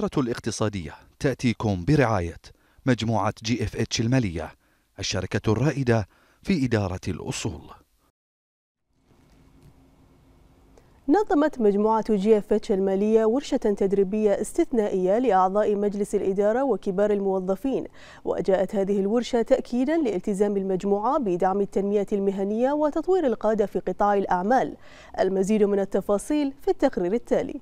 الفترة الاقتصادية تأتيكم برعاية مجموعة جي اف اتش المالية الشركة الرائدة في إدارة الأصول نظمت مجموعة جي اف اتش المالية ورشة تدريبية استثنائية لأعضاء مجلس الإدارة وكبار الموظفين وجاءت هذه الورشة تأكيدا لالتزام المجموعة بدعم التنمية المهنية وتطوير القادة في قطاع الأعمال المزيد من التفاصيل في التقرير التالي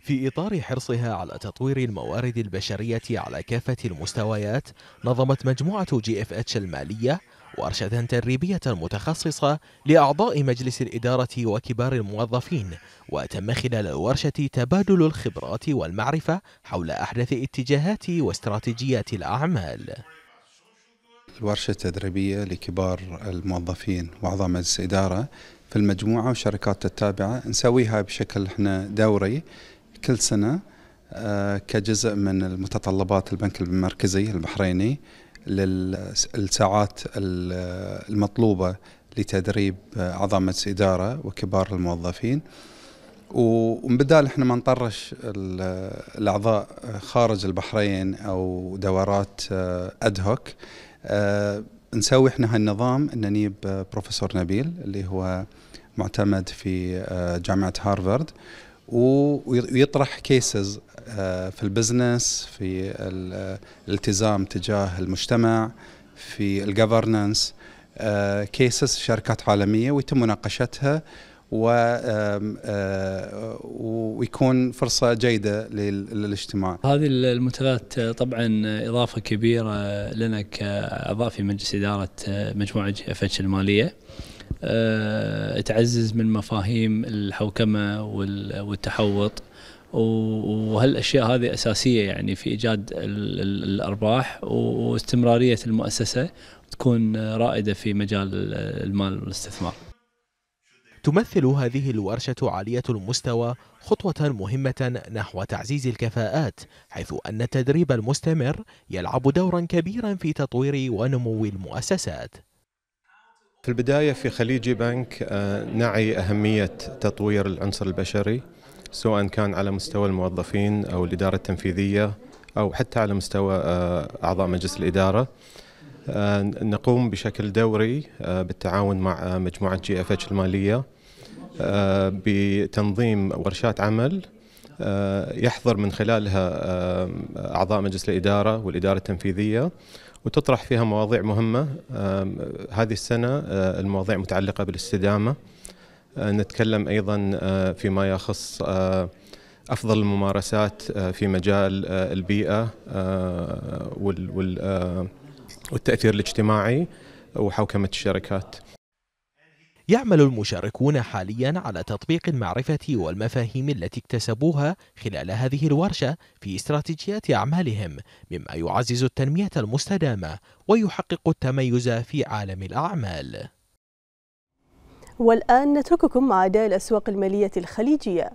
في إطار حرصها على تطوير الموارد البشرية على كافة المستويات نظمت مجموعة جي اف اتش المالية ورشة تدريبية متخصصة لأعضاء مجلس الإدارة وكبار الموظفين وتم خلال الورشة تبادل الخبرات والمعرفة حول أحدث اتجاهات واستراتيجيات الأعمال الورشة التدريبية لكبار الموظفين وأعضاء مجلس الإدارة في المجموعة والشركات التابعة نسويها بشكل احنا دوري كل سنة آه، كجزء من المتطلبات البنك المركزي البحريني للساعات المطلوبة لتدريب أعضاء مجلس إدارة وكبار الموظفين ومن بدال احنا ما نطرش الاعضاء خارج البحرين او دورات آه، ادهوك آه، نسوي احنا هالنظام ان نجيب بروفيسور نبيل اللي هو معتمد في جامعه هارفارد ويطرح كيسز آه، في البزنس في آه، الالتزام تجاه المجتمع في الجفرنس كيسز آه، شركات عالميه ويتم مناقشتها و ويكون فرصة جيدة للاجتماع هذه المنتدات طبعا إضافة كبيرة لنا كأعضاء في مجلس إدارة مجموعة جي المالية آه، تعزز من مفاهيم الحوكمه والتحوط وهالاشياء هذه اساسيه يعني في ايجاد الارباح واستمراريه المؤسسه تكون رائده في مجال المال والاستثمار. تمثل هذه الورشة عالية المستوى خطوة مهمة نحو تعزيز الكفاءات حيث أن التدريب المستمر يلعب دورا كبيرا في تطوير ونمو المؤسسات في البداية في خليجي بنك آه، نعي أهمية تطوير العنصر البشري سواء كان على مستوى الموظفين أو الإدارة التنفيذية أو حتى على مستوى آه، أعضاء مجلس الإدارة آه، نقوم بشكل دوري بالتعاون مع مجموعة جي اف اتش المالية بتنظيم ورشات عمل يحضر من خلالها أعضاء مجلس الإدارة والإدارة التنفيذية وتطرح فيها مواضيع مهمة هذه السنة آه، المواضيع متعلقة بالاستدامة آه، نتكلم أيضا آه، فيما يخص أفضل الممارسات في مجال البيئة والتأثير الاجتماعي وحوكمة الشركات يعمل المشاركون حاليا على تطبيق المعرفة والمفاهيم التي اكتسبوها خلال هذه الورشة في استراتيجيات أعمالهم مما يعزز التنمية المستدامة ويحقق التميز في عالم الأعمال والآن نترككم مع أداء الأسواق المالية الخليجية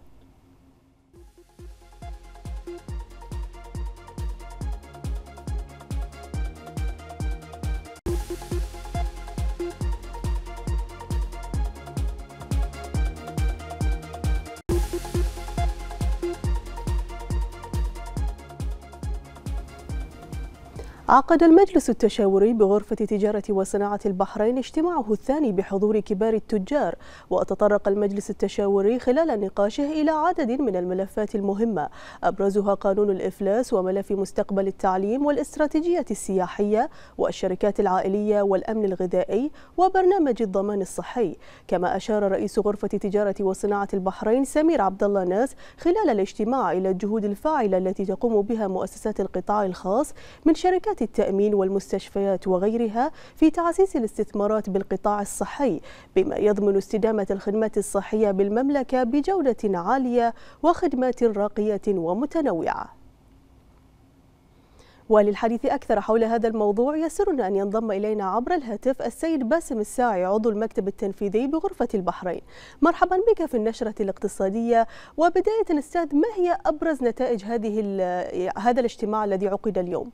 عقد المجلس التشاوري بغرفة تجارة وصناعة البحرين اجتماعه الثاني بحضور كبار التجار وتطرق المجلس التشاوري خلال نقاشه إلى عدد من الملفات المهمة أبرزها قانون الإفلاس وملف مستقبل التعليم والاستراتيجية السياحية والشركات العائلية والأمن الغذائي وبرنامج الضمان الصحي كما أشار رئيس غرفة تجارة وصناعة البحرين سمير عبد الله ناس خلال الاجتماع إلى الجهود الفاعلة التي تقوم بها مؤسسات القطاع الخاص من شركات شركات التأمين والمستشفيات وغيرها في تعزيز الاستثمارات بالقطاع الصحي بما يضمن استدامة الخدمات الصحية بالمملكة بجودة عالية وخدمات راقية ومتنوعة وللحديث أكثر حول هذا الموضوع يسرنا أن ينضم إلينا عبر الهاتف السيد باسم الساعي عضو المكتب التنفيذي بغرفة البحرين مرحبا بك في النشرة الاقتصادية وبداية أستاذ ما هي أبرز نتائج هذه هذا الاجتماع الذي عقد اليوم؟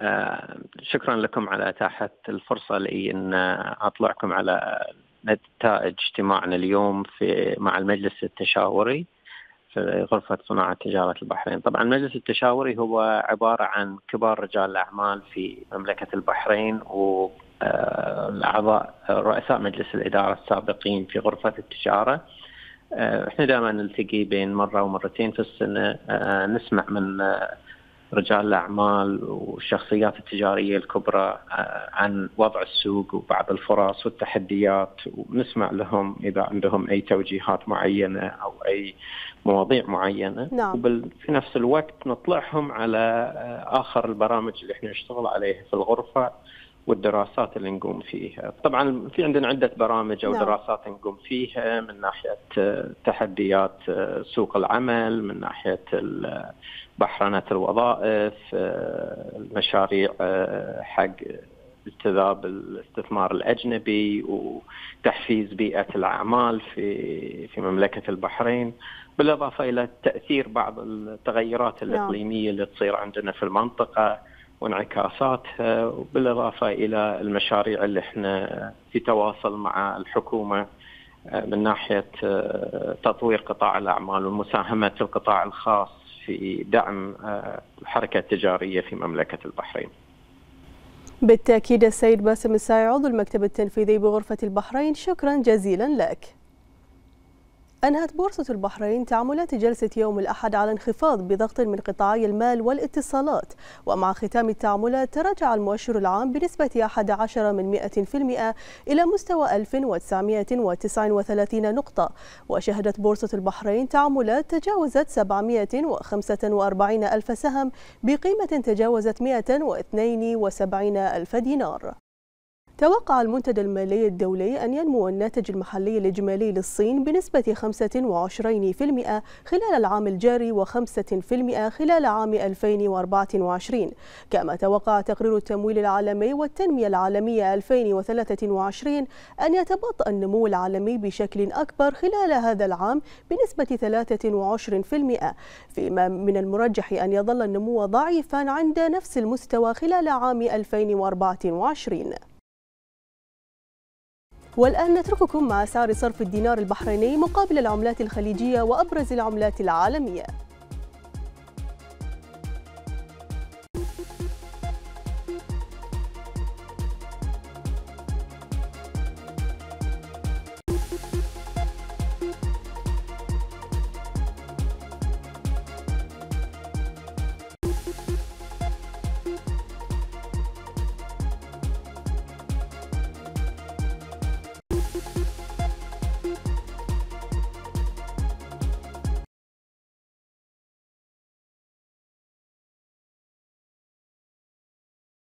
آه، شكرا لكم على اتاحه الفرصه لي ان اطلعكم على نتائج اجتماعنا اليوم في مع المجلس التشاوري في غرفة صناعة تجارة البحرين طبعا المجلس التشاوري هو عبارة عن كبار رجال الأعمال في مملكة البحرين والأعضاء آه، رؤساء مجلس الإدارة السابقين في غرفة التجارة آه، احنا دائما نلتقي بين مرة ومرتين في السنة نسمع من رجال الاعمال والشخصيات التجاريه الكبرى آه، عن وضع السوق وبعض الفرص والتحديات ونسمع لهم اذا عندهم اي توجيهات معينه او اي مواضيع معينه نعم. وفي نفس الوقت نطلعهم على آه، اخر البرامج اللي احنا نشتغل عليها في الغرفه والدراسات اللي نقوم فيها طبعا في عندنا عدة برامج أو نعم. دراسات نقوم فيها من ناحية تحديات آه، سوق العمل من ناحية بحرنة الوظائف آه، المشاريع آه، حق اجتذاب الاستثمار الاجنبي وتحفيز بيئه الاعمال في في مملكه البحرين بالاضافه الى تاثير بعض التغيرات نعم. الاقليميه اللي تصير عندنا في المنطقه وانعكاساتها آه، بالاضافه الى المشاريع اللي احنا في تواصل مع الحكومه آه، من ناحيه آه، تطوير قطاع الاعمال ومساهمه القطاع الخاص في دعم الحركه التجاريه في مملكه البحرين. بالتاكيد السيد باسم الساعي عضو المكتب التنفيذي بغرفه البحرين شكرا جزيلا لك. أنهت بورصة البحرين تعاملات جلسة يوم الأحد على انخفاض بضغط من قطاعي المال والاتصالات ومع ختام التعاملات تراجع المؤشر العام بنسبة 11 من 100% إلى مستوى 1939 نقطة وشهدت بورصة البحرين تعاملات تجاوزت 745 ألف سهم بقيمة تجاوزت 172 ألف دينار توقع المنتدى المالي الدولي أن ينمو الناتج المحلي الإجمالي للصين بنسبة 25% خلال العام الجاري و5% خلال عام 2024 كما توقع تقرير التمويل العالمي والتنمية العالمية 2023 أن يتبطأ النمو العالمي بشكل أكبر خلال هذا العام بنسبة 23% فيما من المرجح أن يظل النمو ضعيفا عند نفس المستوى خلال عام 2024 والآن نترككم مع سعر صرف الدينار البحريني مقابل العملات الخليجية وأبرز العملات العالمية